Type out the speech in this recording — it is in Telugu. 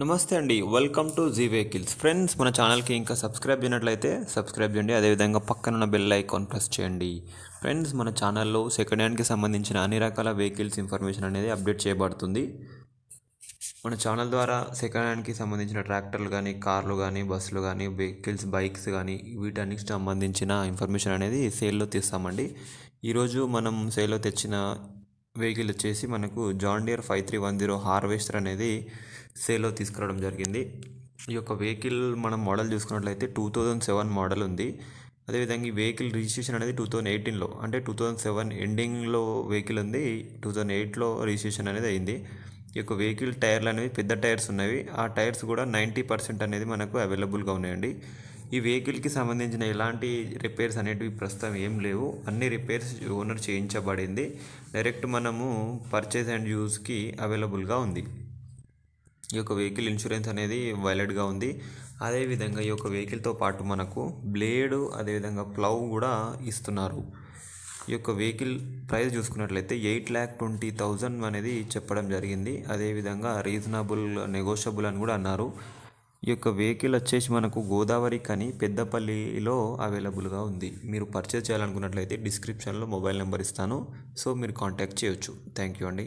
నమస్తే అండి welcome to G vehicles friends మన ఛానల్కి ఇంకా సబ్స్క్రైబ్ చేయనట్లయితే సబ్స్క్రైబ్ చేయండి అదేవిధంగా పక్కన ఉన్న బెల్ ఐకాన్ ప్రెస్ చేయండి ఫ్రెండ్స్ మన ఛానల్లో సెకండ్ హ్యాండ్కి సంబంధించిన అన్ని రకాల వెహికల్స్ ఇన్ఫర్మేషన్ అనేది అప్డేట్ చేయబడుతుంది మన ఛానల్ ద్వారా సెకండ్ హ్యాండ్కి సంబంధించిన ట్రాక్టర్లు కానీ కార్లు కానీ బస్సులు కానీ వెహికల్స్ బైక్స్ కానీ వీటన్నిటికి సంబంధించిన ఇన్ఫర్మేషన్ అనేది సేల్లో తీస్తామండి ఈరోజు మనం సేల్లో తెచ్చిన వెహికల్ వచ్చేసి మనకు John Deere five three one zero harvester అనేది సేల్లో తీసుకురావడం జరిగింది ఈ యొక్క వెహికల్ మనం మోడల్ చూసుకున్నట్లయితే టూ థౌజండ్ సెవెన్ మోడల్ ఉంది అదేవిధంగా ఈ వెహికల్ రిజిస్ట్రేషన్ అనేది టూ థౌజండ్ ఎయిటీన్లో అంటే టూ థౌజండ్ సెవెన్ ఎండింగ్లో వెహికల్ ఉంది టూ థౌజండ్ ఎయిట్లో రిజిస్ట్రేషన్ అనేది అయింది ఈ యొక్క వెహికల్ టైర్లు అనేవి పెద్ద టైర్స్ ఉన్నవి ఆ టైర్స్ కూడా నైంటీ పర్సెంట్ అనేది మనకు అవైలబుల్గా ఉన్నాయండి ఈ వెహికల్కి సంబంధించిన ఎలాంటి రిపేర్స్ అనేటివి ప్రస్తుతం ఏం లేవు అన్ని రిపేర్స్ ఓనర్ చేయించబడింది డైరెక్ట్ మనము పర్చేస్ అండ్ యూస్కి అవైలబుల్గా ఉంది ఈ యొక్క వెహికల్ ఇన్సూరెన్స్ అనేది వ్యాలిడ్గా ఉంది అదేవిధంగా ఈ యొక్క వెహికల్తో పాటు మనకు బ్లేడు అదేవిధంగా ప్లవ్ కూడా ఇస్తున్నారు ఈ యొక్క వెహికల్ ప్రైస్ చూసుకున్నట్లయితే ఎయిట్ ల్యాక్ ట్వంటీ థౌజండ్ అనేది చెప్పడం జరిగింది అదేవిధంగా రీజనబుల్ నెగోషియబుల్ అని కూడా అన్నారు ఈ యొక్క వెహికల్ వచ్చేసి మనకు గోదావరి కని పెద్దపల్లిలో అవైలబుల్గా ఉంది మీరు పర్చేజ్ చేయాలనుకున్నట్లయితే డిస్క్రిప్షన్లో మొబైల్ నెంబర్ ఇస్తాను సో మీరు కాంటాక్ట్ చేయొచ్చు థ్యాంక్ యూ అండి